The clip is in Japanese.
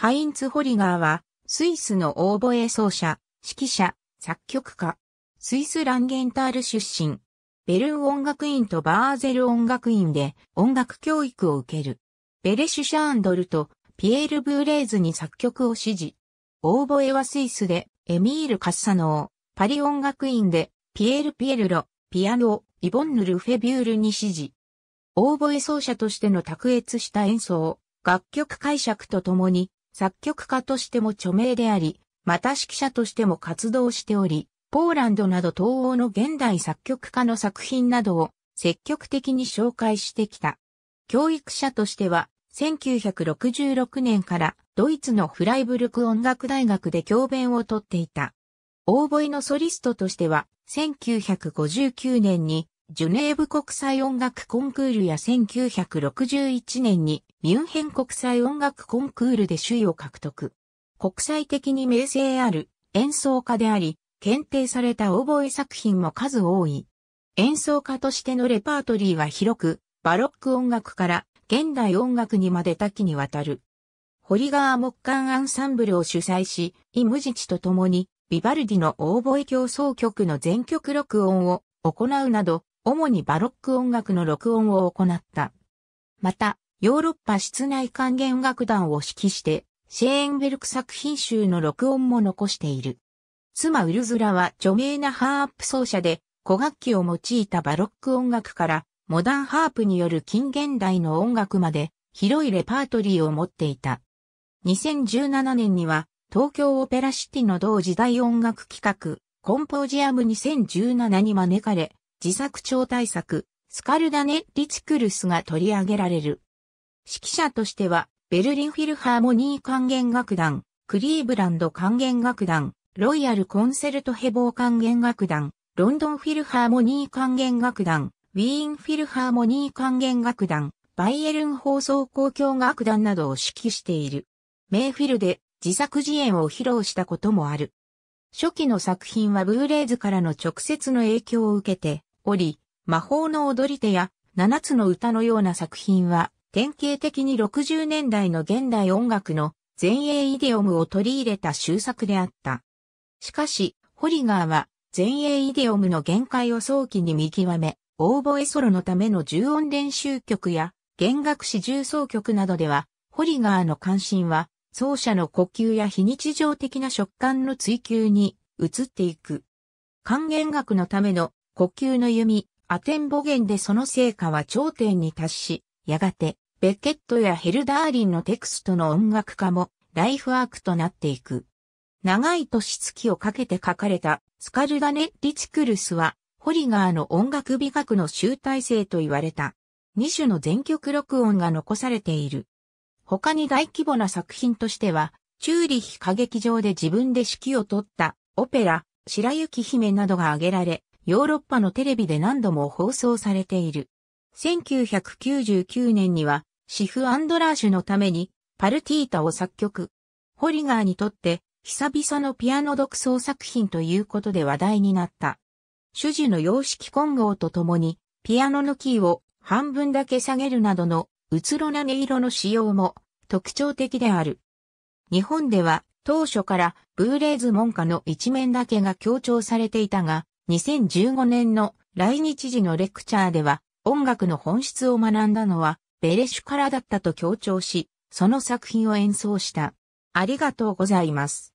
ハインツ・ホリガーは、スイスのオーボエ奏者、指揮者、作曲家、スイス・ランゲンタール出身、ベルン音楽院とバーゼル音楽院で音楽教育を受ける。ベレシュ・シャーンドルとピエール・ブーレーズに作曲を指示。オーボエはスイスでエミール・カッサノー、パリ音楽院でピエール・ピエルロ、ピアノ、イボンヌ・ルフェビュールに指示。オーボエ奏者としての卓越した演奏、楽曲解釈とともに作曲家としても著名であり、また指揮者としても活動しており、ポーランドなど東欧の現代作曲家の作品などを積極的に紹介してきた。教育者としては、1966年からドイツのフライブルク音楽大学で教鞭をとっていた。オーボイのソリストとしては、1959年にジュネーブ国際音楽コンクールや1961年にミュンヘン国際音楽コンクールで首位を獲得。国際的に名声ある演奏家であり、検定されたオーボエ作品も数多い。演奏家としてのレパートリーは広く、バロック音楽から現代音楽にまで多岐にわたる。堀川木管アンサンブルを主催し、イムジチと共に、ビバルディのオーボエ競争曲の全曲録音を行うなど、主にバロック音楽の録音を行った。また、ヨーロッパ室内管弦楽団を指揮して、シェーンベルク作品集の録音も残している。妻ウルズラは著名なハープ奏者で、古楽器を用いたバロック音楽から、モダンハープによる近現代の音楽まで、広いレパートリーを持っていた。2017年には、東京オペラシティの同時代音楽企画、コンポジアム2017に招かれ、自作超大作、スカルダネ・リチクルスが取り上げられる。指揮者としては、ベルリンフィルハーモニー管弦楽団、クリーブランド管弦楽団、ロイヤルコンセルトヘボー管弦楽団、ロンドンフィルハーモニー管弦楽団、ウィーンフィルハーモニー管弦楽団、バイエルン放送交響楽団などを指揮している。メーフィルで自作自演を披露したこともある。初期の作品はブーレイズからの直接の影響を受けており、魔法の踊り手や七つの歌のような作品は典型的に60年代の現代音楽の前衛イデオムを取り入れた終作であった。しかし、ホリガーは前衛イデオムの限界を早期に見極め、オーボエソロのための重音練習曲や弦楽四重奏曲などでは、ホリガーの関心は奏者の呼吸や非日常的な食感の追求に移っていく。還元楽のための呼吸の弓、アテンボ弦でその成果は頂点に達し、やがて、ベッケットやヘルダーリンのテクストの音楽化も、ライフワークとなっていく。長い年月をかけて書かれた、スカルダネリチクルスは、ホリガーの音楽美学の集大成と言われた。2種の全曲録音が残されている。他に大規模な作品としては、チューリヒ歌劇場で自分で指揮を取ったオペラ、白雪姫などが挙げられ、ヨーロッパのテレビで何度も放送されている。1999年には、シフ・アンドラーシュのために、パルティータを作曲。ホリガーにとって、久々のピアノ独奏作品ということで話題になった。主事の様式混合とともに、ピアノのキーを半分だけ下げるなどの、うつろな音色の使用も特徴的である。日本では当初からブーレーズ文化の一面だけが強調されていたが、2015年の来日時のレクチャーでは音楽の本質を学んだのは、ベレシュからだったと強調し、その作品を演奏した。ありがとうございます。